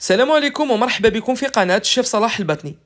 السلام عليكم ومرحبا بكم في قناة الشيف صلاح البطني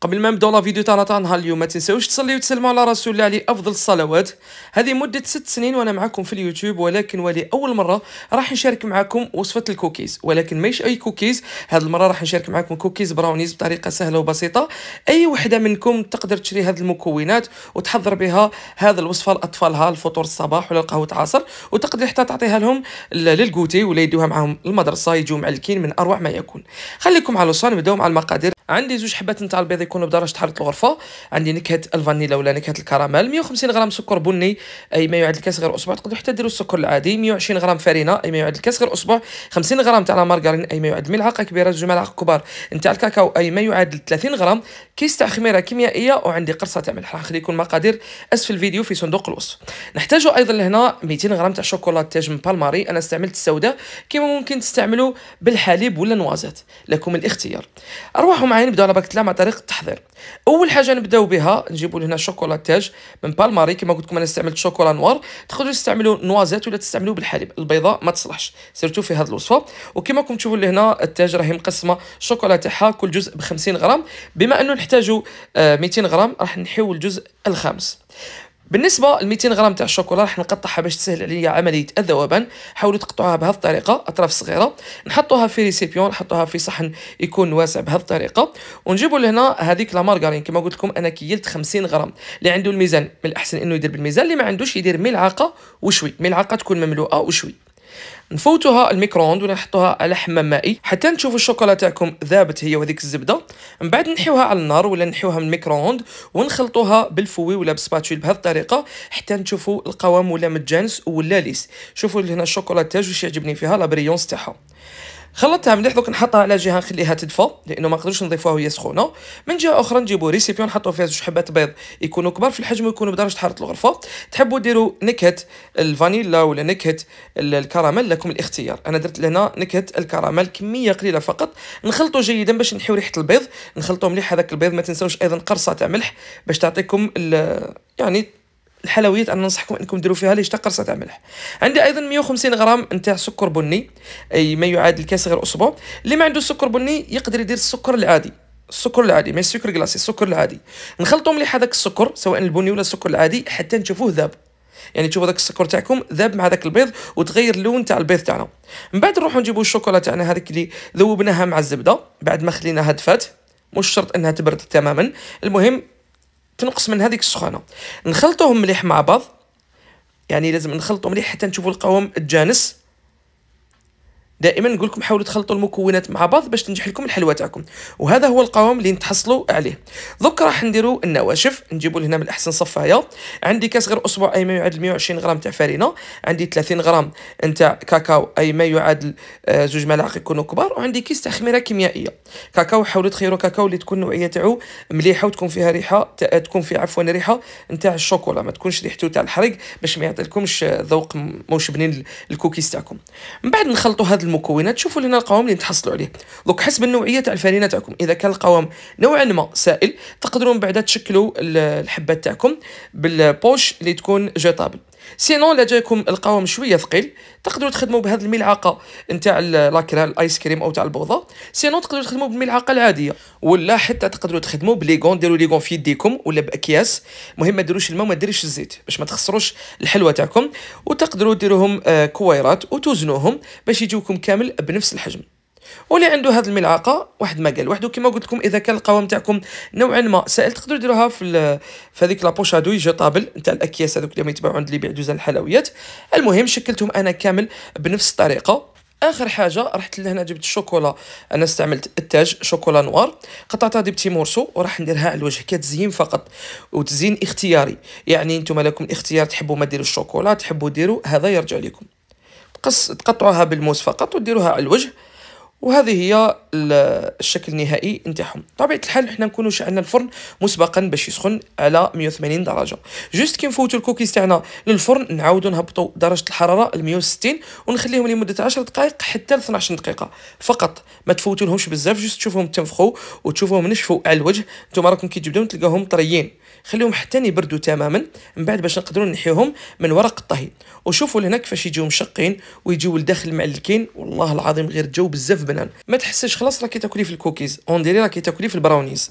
قبل ما نبداو لا فيديو تاعنا تاع نهار اليوم ما تنساوش تصليو وتسلموا على رسول الله عليه افضل الصلوات هذه مده ست سنين وانا معكم في اليوتيوب ولكن ولي اول مره راح نشارك معكم وصفه الكوكيز ولكن ماشي اي كوكيز هذه المره راح نشارك معكم كوكيز براونيز بطريقه سهله وبسيطه اي وحده منكم تقدر تشري هذه المكونات وتحضر بها هذه الوصفه لاطفالها الفطور الصباح ولا القهوه العصر وتقدر حتى تعطيها لهم للكوتي ولا يدوها معهم المدرسه يجوا معلكين من اروع ما يكون خليكم على الوصال نبداو مع المقادير عندي زوج حبات نتاع البيض يكونوا بدرجه حراره الغرفه عندي نكهه الفانيلا ولا نكهه الكراميل 150 غرام سكر بني اي ما يعادل الكاس غير اصبع تقدروا حتى ديروا السكر العادي 120 غرام فرينه اي ما يعادل الكاس غير اصبع 50 غرام تاع مارغرين اي ما يعادل ملعقه كبيره زوج ملاعق كبار نتاع الكاكاو اي ما يعادل 30 غرام كيس تاع خميره كيميائيه وعندي قرصه تاع ملح راح نخلي لكم المقادير اسفل الفيديو في صندوق الوصف نحتاجوا ايضا لهنا 200 غرام تاع شوكولاته تاج من بالماري انا استعملت السوداء كما ممكن تستعملوا بالحليب ولا نوازات لكم الاختيار ارواحوا مع معايا نبداو على باكت مع طريقه التحضير اول حاجه نبداو بها نجيبوا هنا شوكولاتاج من بالماري كما قلت لكم انا استعملت شوكولا نوار تقدروا تستعملوا نوازات ولا تستعملوا بالحليب البيضاء ما تصلحش سيرتو في هذه الوصفه وكما راكم تشوفوا هنا التاج راهي مقسمه الشوكولا تاعها كل جزء ب 50 غرام بما انه نحتاجوا آه، 200 غرام راح نحيو الجزء الخامس بالنسبه ل 200 غرام تاع الشوكولا راح نقطعها باش تسهل عليا عمليه الذوبان حاولوا تقطعوها بهذه الطريقه اطراف صغيره نحطوها في ريسيبيون نحطوها في صحن يكون واسع بهذه الطريقه ونجيبوا لهنا هذيك لا مارغرين كما قلت لكم انا كيلت 50 غرام اللي عنده الميزان من الاحسن انه يدير بالميزان اللي ما عندوش يدير ملعقه وشوي ملعقه تكون مملوءه وشوي نفوتوها الميكرووند ونحطوها على حمام مائي حتى نشوف الشوكولا تاعكم ذابت هي وهذيك الزبده من بعد نحيوها على النار ولا نحيوها من الميكرووند ونخلطوها بالفوي ولا بسباتول بهذه الطريقه حتى نشوفوا القوام ولا متجانس ولا ليس شوفوا هنا الشوكولا تاج واش يعجبني فيها لابريونس تاعها خلطتها مليح دوك نحطها على جهه نخليها تدفى لانه ما نقدروش نضيفوها وهي سخونه من جهه اخرى نجيبوا ريسيبيون نحطوا فيها زوج حبات بيض يكونوا كبار في الحجم ويكونوا بدرجه حراره الغرفه تحبوا ديروا نكهه الفانيلا ولا نكهه الكراميل لكم الاختيار انا درت لهنا نكهه الكراميل كميه قليله فقط نخلطوا جيدا باش نحيو ريحه البيض نخلطوا مليح هذاك البيض ما تنساوش ايضا قرصه تاع ملح باش تعطيكم يعني الحلويات انا ننصحكم انكم ديروا فيها ليش تقرصة تاع ملح عندي ايضا 150 غرام نتاع سكر بني اي ما يعادل كاس غير اصبع اللي ما عنده سكر بني يقدر يدير السكر العادي السكر العادي ما السكر كلاصي السكر العادي نخلطوا مليح هذاك السكر سواء البني ولا السكر العادي حتى نشوفوه ذاب يعني تشوفوا ذاك السكر تاعكم ذاب مع ذاك البيض وتغير اللون تاع البيض تاعنا من بعد نروحوا نجيبوا الشوكولا تاعنا هذيك اللي ذوبناها مع الزبده بعد ما خليناها دفات مش شرط انها تبرد تماما المهم تنقص من هذيك السخانه نخلطوهم مليح مع بعض يعني لازم نخلطو مليح حتى نشوفو القوام تجانس دائما نقول لكم حاولوا تخلطوا المكونات مع بعض باش تنجح لكم الحلوى تاعكم وهذا هو القوام اللي نتحصلوا عليه دوك راح نديروا النواشف نجيبوا لهنا من الاحسن صفايه عندي كاس غير اصبع اي ما يعادل 120 غرام تاع فرينه عندي 30 غرام نتاع كاكاو اي ما يعادل آه، زوج ملاعق يكونوا كبار وعندي كيس تاع خميره كيميائيه كاكاو حاولوا تخيروا كاكاو اللي تكون النوعيه تاعو مليحه وتكون فيها ريحه آه، تكون فيها عفوا ريحه نتاع الشوكولا ما تكونش ريحته تاع الحريق باش ما يعطيكمش آه، ذوق موش بنين الكوكيز تاعكم من بعد نخلطوا هذا المكونات شوفوا لنا القوام اللي تحصلوا عليه دوك حسب النوعيه تاع الفرينه تاعكم اذا كان القوام نوعا ما سائل تقدرون بعدا تشكلوا الحبات تاعكم بالبوش اللي تكون جيتابل سينون الا جاكم القوام شويه ثقيل تقدروا تخدموا بهذه الملعقه نتاع لاكرا الايس كريم او تاع البوضه سينون تقدروا تخدموا بالملعقه العاديه ولا حتى تقدروا تخدموا بليغون ديروا ليغون في يديكم ولا باكياس المهم ما ديروش الماء وما ديروش الزيت باش ما تخسروش الحلوه تاعكم وتقدروا ديروهم آه، كويرات وتوزنوهم باش يجيوكم كامل بنفس الحجم واللي عنده هذه الملعقه واحد ما قال وحده كما قلت لكم اذا كان القوام تاعكم نوعا ما سائل تقدروا ديروها في في هذيك لابوش هادو طابل نتاع الاكياس هذوك اللي يتباعوا عند اللي يبيع دوزان الحلويات المهم شكلتهم انا كامل بنفس الطريقه اخر حاجه رحت لهنا جبت الشوكولا انا استعملت التاج شوكولا نوار قطعتها دي بتي مورسو وراح نديرها على الوجه كتزيين فقط وتزيين اختياري يعني انتم لكم الاختيار تحبوا ما ديروا الشوكولا تحبوا ديروا هذا يرجع لكم تقص تقطعوها بالموس فقط وديروها على الوجه وهذه هي الشكل النهائي نتاعهم طبيعه الحال حنا نكونوا شعلنا الفرن مسبقا باش يسخن على 180 درجه جوست كي نفوتوا الكوكيز تاعنا للفرن نعاودوا نهبطوا درجه الحراره ل 160 ونخليهم لمده 10 دقائق حتى ل 12 دقيقه فقط ما تفوتوهمش بزاف جوست تشوفوهم تنفخوا وتشوفوهم نشفوا على الوجه نتوما راكم كي تبداو تلقاهم طريين خليهم حتى يبردوا تماما من بعد باش نقدروا نحيهم من ورق الطهي وشوفوا لهنا كيفاش يجيو مشقين ويجيو لداخل معلكين والله العظيم غير جو بزاف بنان ما تحسش خلاص راكي تاكلي في الكوكيز اون ديري راكي تاكلي في البراونيز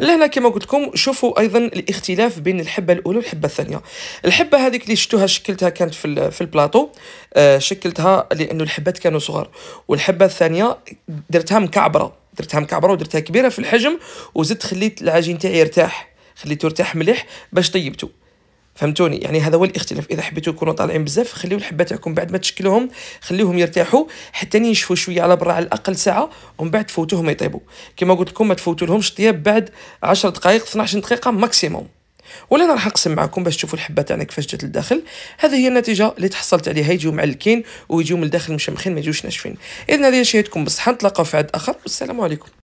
لهنا كما قلت لكم شوفوا ايضا الاختلاف بين الحبه الاولى والحبه الثانيه الحبه هذيك اللي شفتوها شكلتها كانت في في البلاطو آه، شكلتها لانه الحبات كانوا صغار والحبه الثانيه درتها مكعبره درتها مكعبره ودرتها كبيره في الحجم وزدت خليت العجين تاعي يرتاح خليته يرتاح مليح باش طيبتو فهمتوني يعني هذا هو الاختلاف اذا حبيتو يكونوا طالعين بزاف خليو الحبه تاعكم بعد ما تشكلوهم خليهم يرتاحوا حتى ينشفوا شويه على برا على الاقل ساعه ومن بعد فوتوهم يطيبوا كما قلت لكم ما تفوتو لهمش طياب بعد 10 دقائق 12 دقيقه ماكسيموم ولا انا راح نقسم معكم باش تشوفوا الحبه تاعنا كيفاش جات للداخل هذه هي النتيجه اللي تحصلت عليها يجيو معلكين ويجيو من الداخل مشمخين ما يجيوش ناشفين اذا هذه شهيتكم بصح نتلاقاو في عد اخر والسلام عليكم